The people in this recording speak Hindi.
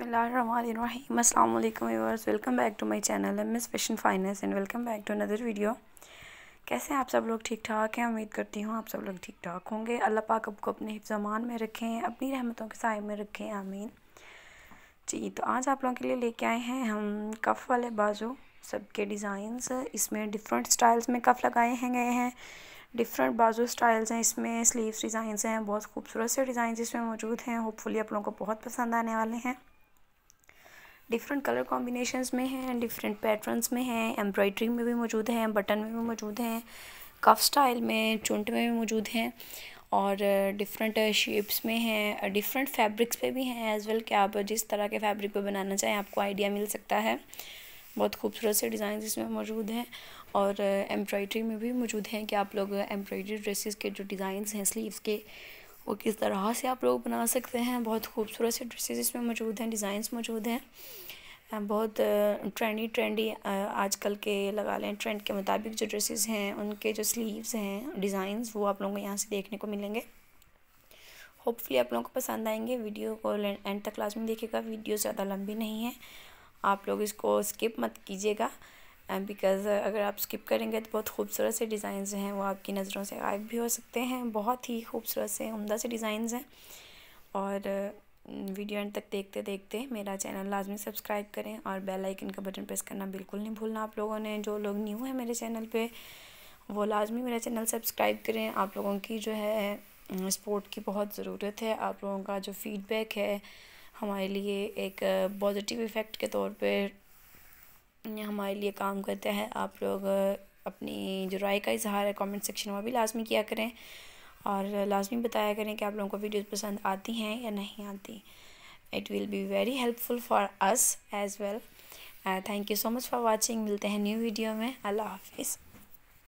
अस्सलाम welcome back to my channel M S fashion finance and welcome back to another video कैसे हैं आप सब लोग ठीक ठाक हैं उम्मीद करती हूँ आप सब लोग ठीक ठाक होंगे अल्लाह पाक आपको अपने हिफ्जमान में रखें अपनी रहमतों के साय में रखें आमीन जी तो आज आप लोगों के लिए लेके आए हैं हम कफ़ वाले बाजू सबके डिज़ाइंस इसमें डिफरेंट स्टाइल्स में कफ़ लगाए हैं गए हैं डिफरेंट बाजू स्टाइल्स हैं इसमें स्लीव्स डिज़ाइंस हैं बहुत खूबसूरत से डिज़ाइन इसमें मौजूद हैं होपफुली आप लोगों को बहुत पसंद आने वाले हैं डिफरेंट कलर कॉम्बिनेशंस में हैं डिफरेंट पैटर्न्स में हैं एम्ब्रॉयड्री में भी मौजूद हैं बटन में भी मौजूद हैं कफ स्टाइल में चुंट में भी मौजूद हैं और डिफरेंट शेप्स में हैं डिफरेंट फैब्रिक्स पे भी हैं एज़ वेल कि आप जिस तरह के फैब्रिक पे बनाना चाहें आपको आइडिया मिल सकता है बहुत खूबसूरत से डिज़ाइन इसमें मौजूद हैं और एम्ब्रॉयड्री में भी मौजूद हैं कि आप लोग एम्ब्रॉयड्री ड्रेसेस के जो डिज़ाइन हैं स्लीव्स के वो किस तरह से आप लोग बना सकते हैं बहुत खूबसूरत से ड्रेसेस इसमें मौजूद हैं डिज़ाइंस मौजूद हैं बहुत ट्रेंडी ट्रेंडी आजकल के लगा लें ट्रेंड के मुताबिक जो ड्रेसेस हैं उनके जो स्लीव्स हैं डिज़ाइंस वो आप लोगों को यहाँ से देखने को मिलेंगे होपफुली आप लोगों को पसंद आएंगे वीडियो को एंड तक लाजमी देखेगा वीडियो ज़्यादा लंबी नहीं है आप लोग इसको स्किप मत कीजिएगा एंड बिकॉज़ uh, अगर आप स्किप करेंगे तो बहुत खूबसूरत से डिज़ाइन हैं वो आपकी नज़रों से गायब भी हो सकते हैं बहुत ही खूबसूरत से उमदा से डिज़ाइन हैं और वीडियो uh, एंड तक देखते देखते मेरा चैनल लाजमी सब्सक्राइब करें और बेल आइकन का बटन प्रेस करना बिल्कुल नहीं भूलना आप लोगों ने जो लोग न्यू हैं मेरे चैनल पे वो लाजमी मेरा चैनल सब्सक्राइब करें आप लोगों की जो है सपोर्ट uh, की बहुत ज़रूरत है आप लोगों का जो फीडबैक है हमारे लिए एक पॉजिटिव इफ़ेक्ट के तौर पर हमारे लिए काम करते हैं आप लोग अपनी जो राय का इजहार है कमेंट सेक्शन में भी लाजमी किया करें और लाजमी बताया करें कि आप लोगों को वीडियोस पसंद आती हैं या नहीं आती it will be very helpful for us as well thank you so much for watching मिलते हैं न्यू वीडियो में अल्लाह हाफिज़